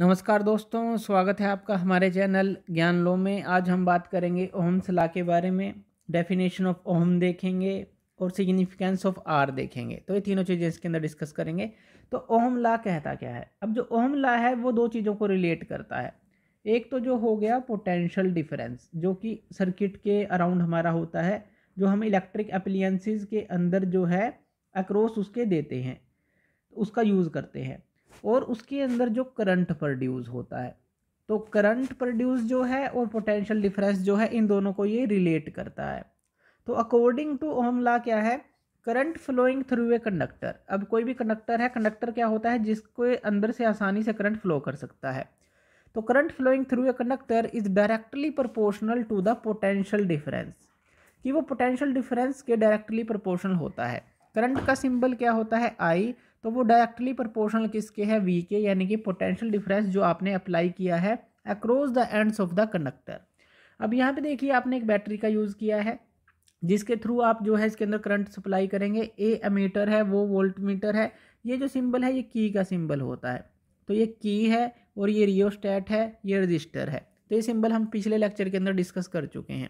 नमस्कार दोस्तों स्वागत है आपका हमारे चैनल ज्ञान लो में आज हम बात करेंगे ओम सलाह के बारे में डेफिनेशन ऑफ ओम देखेंगे और सिग्निफिकेंस ऑफ आर देखेंगे तो ये तीनों चीज़ें इसके अंदर डिस्कस करेंगे तो ओहम ला कहता क्या है अब जो ओम ला है वो दो चीज़ों को रिलेट करता है एक तो जो हो गया पोटेंशियल डिफरेंस जो कि सर्किट के अराउंड हमारा होता है जो हम इलेक्ट्रिक अप्लियंसिस के अंदर जो है अक्रॉस उसके देते हैं उसका यूज़ करते हैं और उसके अंदर जो करंट प्रोड्यूस होता है तो करंट प्रोड्यूस जो है और पोटेंशियल डिफरेंस जो है इन दोनों को ये रिलेट करता है तो अकॉर्डिंग टू ओम लॉ क्या है current flowing through a conductor अब कोई भी कंडक्टर है कंडक्टर क्या होता है जिसके अंदर से आसानी से करंट फ्लो कर सकता है तो current flowing through a conductor is directly proportional to the potential difference कि वो पोटेंशियल डिफरेंस के डायरेक्टली प्रोपोर्शनल होता है करंट का सिंबल क्या होता है आई तो वो डायरेक्टली प्रपोर्शनल किसके है वी के यानी कि पोटेंशियल डिफरेंस जो आपने अप्लाई किया है across the ends of the conductor अब यहाँ पे देखिए आपने एक बैटरी का यूज़ किया है जिसके थ्रू आप जो है इसके अंदर करंट सप्लाई करेंगे ए अमीटर है वो वोल्ट मीटर है ये जो सिंबल है ये की का सिंबल होता है तो ये की है और ये रियोस्टैट है ये रजिस्टर है तो ये सिंबल हम पिछले लेक्चर के अंदर डिस्कस कर चुके हैं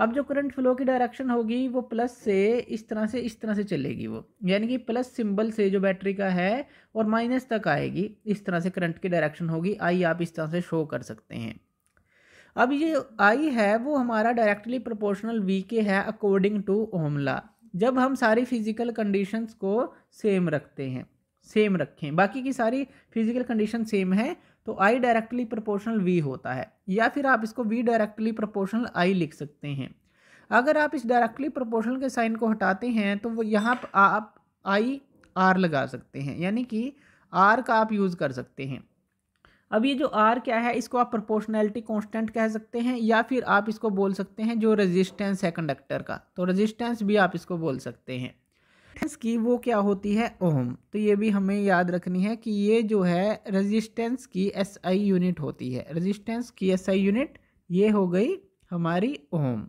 अब जो करंट फ्लो की डायरेक्शन होगी वो प्लस से इस तरह से इस तरह से चलेगी वो यानी कि प्लस सिंबल से जो बैटरी का है और माइनस तक आएगी इस तरह से करंट की डायरेक्शन होगी आई आप इस तरह से शो कर सकते हैं अब ये आई है वो हमारा डायरेक्टली प्रोपोर्शनल वी के है अकॉर्डिंग टू ओमला जब हम सारी फिजिकल कंडीशंस को सेम रखते हैं सेम रखें बाकी की सारी फिजिकल कंडीशन सेम है तो आई डायरेक्टली प्रोपोर्शनल वी होता है या फिर आप इसको वी डायरेक्टली प्रोपोर्शनल आई लिख सकते हैं अगर आप इस डायरेक्टली प्रोपोर्शनल के साइन को हटाते हैं तो वो यहाँ पर आप आई आर लगा सकते हैं यानी कि आर का आप यूज़ कर सकते हैं अब ये जो आर क्या है इसको आप प्रोपोर्शनैलिटी कॉन्स्टेंट कह सकते हैं या फिर आप इसको बोल सकते हैं जो रेजिस्टेंस है कंडक्टर का तो रेजिस्टेंस भी आप इसको बोल सकते हैं रेजिस्टेंस की वो क्या होती है ओम तो ये भी हमें याद रखनी है कि ये जो है रेजिस्टेंस की एसआई यूनिट होती है रेजिस्टेंस की एसआई यूनिट ये हो गई हमारी ओम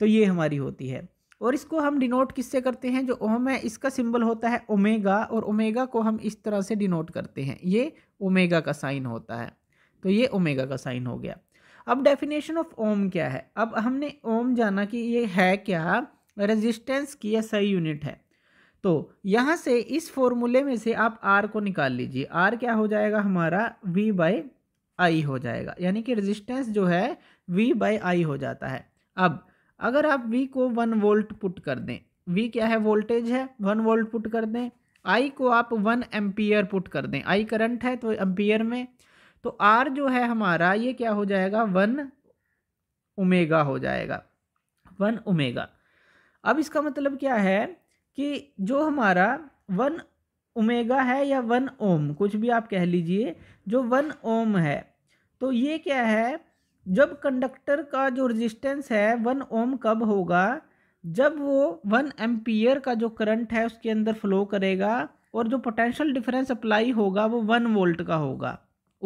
तो ये हमारी होती है और इसको हम डिनोट किससे करते हैं जो ओम है इसका सिंबल होता है ओमेगा और ओमेगा को हम इस तरह से डिनोट करते हैं ये ओमेगा का साइन होता है तो ये ओमेगा का साइन हो गया अब डेफिनेशन ऑफ ओम क्या है अब हमने ओम जाना कि ये है क्या रेजिस्टेंस की यह सही यूनिट है तो यहाँ से इस फॉर्मूले में से आप आर को निकाल लीजिए आर क्या हो जाएगा हमारा वी बाई आई हो जाएगा यानी कि रेजिस्टेंस जो है वी बाई आई हो जाता है अब अगर आप वी को वन वोल्ट पुट कर दें वी क्या है वोल्टेज है वन वोल्ट पुट कर दें आई को आप वन एम्पियर पुट कर दें आई करंट है तो एम्पियर में तो आर जो है हमारा ये क्या हो जाएगा वन उमेगा हो जाएगा वन उमेगा अब इसका मतलब क्या है कि जो हमारा वन ओमेगा है या वन ओम कुछ भी आप कह लीजिए जो वन ओम है तो ये क्या है जब कंडक्टर का जो रेजिस्टेंस है वन ओम कब होगा जब वो वन एम्पियर का जो करंट है उसके अंदर फ्लो करेगा और जो पोटेंशियल डिफरेंस अप्लाई होगा वो वन वोल्ट का होगा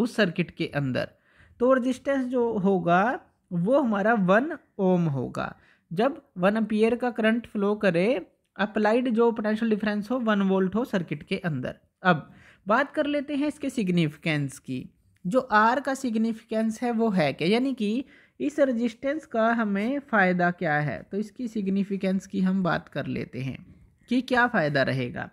उस सर्किट के अंदर तो रेजिस्टेंस जो होगा वो हमारा वन ओम होगा जब वन अम्पियर का करंट फ्लो करे अप्लाइड जो पोटेंशियल डिफरेंस हो वन वोल्ट हो सर्किट के अंदर अब बात कर लेते हैं इसके सिग्निफिकेंस की जो आर का सिग्निफिकेंस है वो है क्या यानी कि इस रेजिस्टेंस का हमें फ़ायदा क्या है तो इसकी सिग्निफिकेंस की हम बात कर लेते हैं कि क्या फ़ायदा रहेगा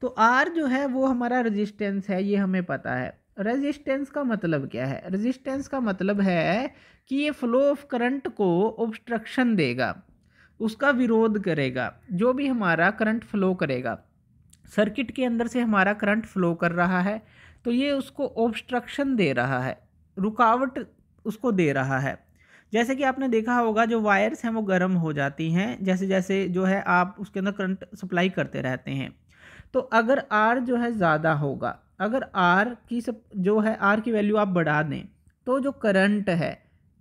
तो आर जो है वो हमारा रेजिस्टेंस है ये हमें पता है रेजिस्टेंस का मतलब क्या है रेजिस्टेंस का मतलब है कि ये फ्लो ऑफ करंट को ऑब्स्ट्रक्शन देगा उसका विरोध करेगा जो भी हमारा करंट फ्लो करेगा सर्किट के अंदर से हमारा करंट फ्लो कर रहा है तो ये उसको ऑब्स्ट्रक्शन दे रहा है रुकावट उसको दे रहा है जैसे कि आपने देखा होगा जो वायर्स हैं वो गर्म हो जाती हैं जैसे जैसे जो है आप उसके अंदर करंट सप्लाई करते रहते हैं तो अगर आर जो है ज़्यादा होगा अगर आर की सब जो है आर की वैल्यू आप बढ़ा दें तो जो करंट है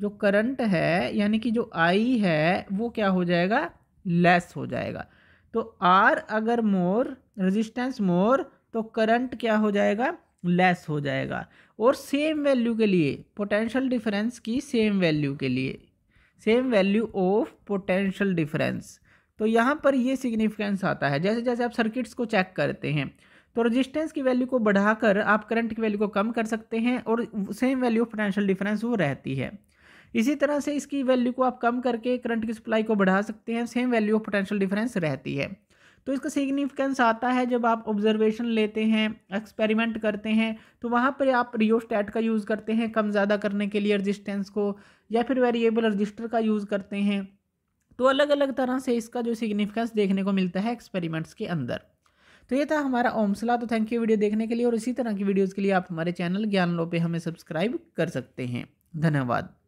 जो करंट है यानी कि जो आई है वो क्या हो जाएगा लेस हो जाएगा तो आर अगर मोर रेजिस्टेंस मोर तो करंट क्या हो जाएगा लेस हो जाएगा और सेम वैल्यू के लिए पोटेंशियल डिफरेंस की सेम वैल्यू के लिए same value of potential difference तो यहाँ पर ये सिग्निफिकेंस आता है जैसे जैसे आप सर्किट्स को चेक करते हैं तो रजिस्टेंस की वैल्यू को बढ़ाकर आप करंट की वैल्यू को कम कर सकते हैं और same value of potential difference वो रहती है इसी तरह से इसकी वैल्यू को आप कम करके करंट की सप्लाई को बढ़ा सकते हैं same value of potential difference रहती है तो इसका सिग्निफिकेंस आता है जब आप ऑब्जर्वेशन लेते हैं एक्सपेरिमेंट करते हैं तो वहाँ पर आप रियोस्टैट का यूज़ करते हैं कम ज़्यादा करने के लिए रजिस्टेंस को या फिर वेरिएबल रजिस्टर का यूज़ करते हैं तो अलग अलग तरह से इसका जो सिग्निफिकेंस देखने को मिलता है एक्सपेरिमेंट्स के अंदर तो ये था हमारा ओमसला तो थैंक यू वीडियो देखने के लिए और इसी तरह की वीडियोज़ के लिए आप हमारे चैनल ज्ञान लो पे हमें सब्सक्राइब कर सकते हैं धन्यवाद